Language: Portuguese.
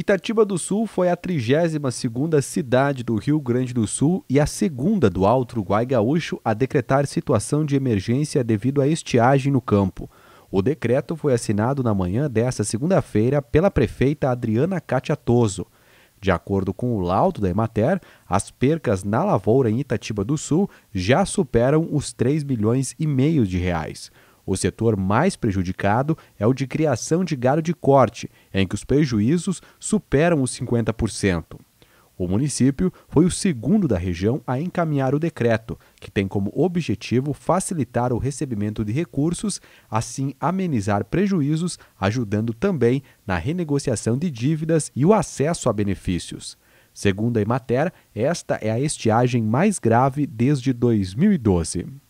Itatiba do Sul foi a 32ª cidade do Rio Grande do Sul e a segunda do Alto Uruguai Gaúcho a decretar situação de emergência devido à estiagem no campo. O decreto foi assinado na manhã desta segunda-feira pela prefeita Adriana Cátia Toso. De acordo com o laudo da Emater, as percas na lavoura em Itatiba do Sul já superam os 3 milhões e meio de reais. O setor mais prejudicado é o de criação de gado de corte, em que os prejuízos superam os 50%. O município foi o segundo da região a encaminhar o decreto, que tem como objetivo facilitar o recebimento de recursos, assim amenizar prejuízos, ajudando também na renegociação de dívidas e o acesso a benefícios. Segundo a Emater, esta é a estiagem mais grave desde 2012.